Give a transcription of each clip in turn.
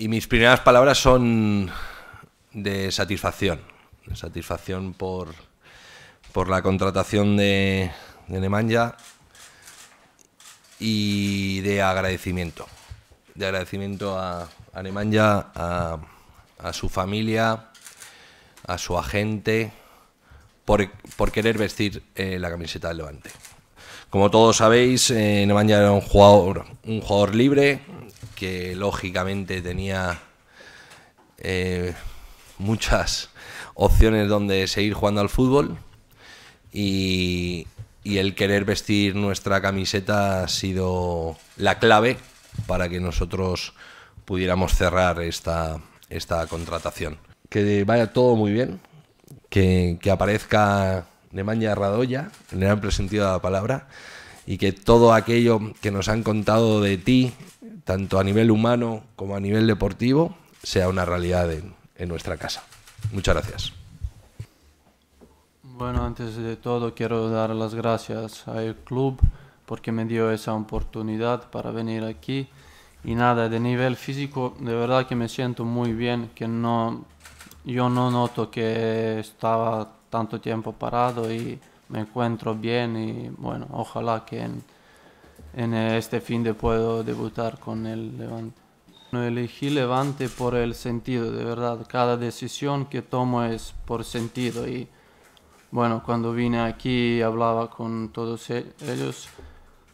Y mis primeras palabras son de satisfacción. De satisfacción por, por la contratación de, de Nemanja y de agradecimiento. De agradecimiento a, Nemanja, a, su familia, a su agente, por, querer vestir eh, la camiseta del Levante. Como todos sabéis, eh, Nemanja era un jugador, un jugador libre, que lógicamente tenía eh, muchas opciones donde seguir jugando al fútbol y, el querer vestir nuestra camiseta ha sido la clave para que nosotros pudiéramos cerrar esta, esta contratación. Que vaya todo muy bien, que, aparezca Nemanja Radoya, en el amplio sentido la palabra, y que todo aquello que nos han contado de ti tanto a nivel humano como a nivel deportivo, sea una realidad en, nuestra casa. Muchas gracias. Bueno, antes de todo quiero dar las gracias al club porque me dio esa oportunidad para venir aquí. Y nada, de nivel físico, de verdad que me siento muy bien, que no, yo no noto que estaba tanto tiempo parado y me encuentro bien y bueno, ojalá que en este fin de puedo debutar con el Levante. No elegí Levante por el sentido, de verdad. Cada decisión que tomo es por sentido. Y bueno, cuando vine aquí hablaba con todos e-, ellos,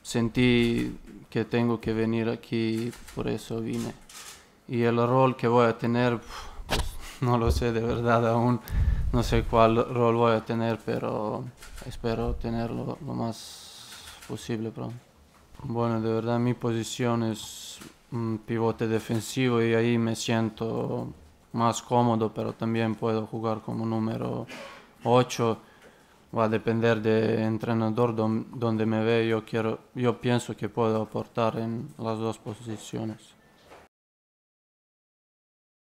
sentí que tengo que venir aquí, por eso vine. Y el rol que voy a tener, pues, no lo sé de verdad aún. No sé cuál rol voy a tener, pero espero tenerlo lo más posible pronto. Bueno, de verdad mi posición es un pivote defensivo y ahí me siento más cómodo, pero también puedo jugar como número 8. Va a depender del entrenador donde me ve. Yo, quiero, yo pienso que puedo aportar en las dos posiciones.